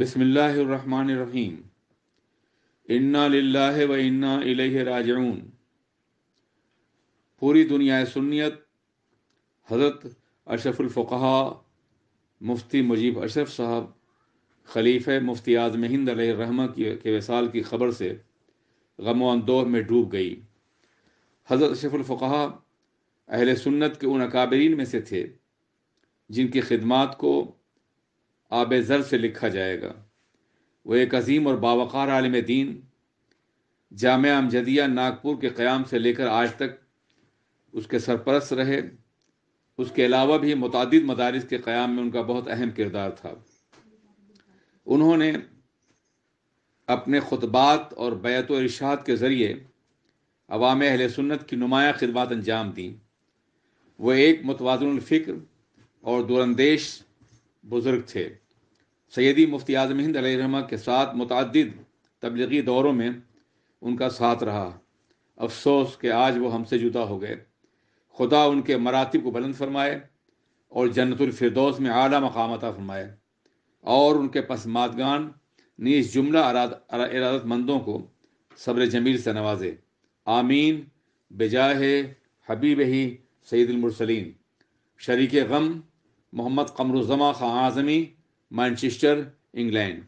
बिसमीम इन्ना लाला व इन्ना इलह राजून पूरी दुनिया सुन्नियत हज़रत अशरफुल्फ़ा मुफ्ती मुजीब अशरफ साहब खलीफ मुफ्ती आज़म हिंद रहम की के वसाल की खबर से गमो अंदोह में डूब गई हज़रत अशरफुल्फ़ा अहल सुन्नत के उन अकाबरीन में से थे जिनकी खिदमात को आब ज़र से लिखा जाएगा वो एक अजीम और बावक़ार आलम दीन जाम अमजदिया नागपुर के क़्याम से लेकर आज तक उसके सरपरस्त रहे उसके अलावा भी मुतद मदारस के क़्याम में उनका बहुत अहम किरदार था उन्होंने अपने खुतबात और बैत और के ज़रिए अवाम अहल सुन्नत की नुमाया खिदमत अंजाम दी वह एक मतवाजन फ़िक्र और दुरंदेश बुज़ुर्ग थे सैदी मुफ्ती आजम हिंद रहमा के साथ मुतद तबलीगी दौरों में उनका साथ रहा अफसोस कि आज वो हमसे जुदा हो गए खुदा उनके मरातब को बुलंद फरमाए और जन्नतफरदौस में आला मकाम अता फरमाए और उनके पसमादगान नीस जुमला इरादतमंदों को सब्र जमील से नवाजे आमीन बेजाह हबीब ही सैदुलमरसलिन शरीक गम मोहम्मद कमरुजमा ख़ा आज़मी Manchester, England.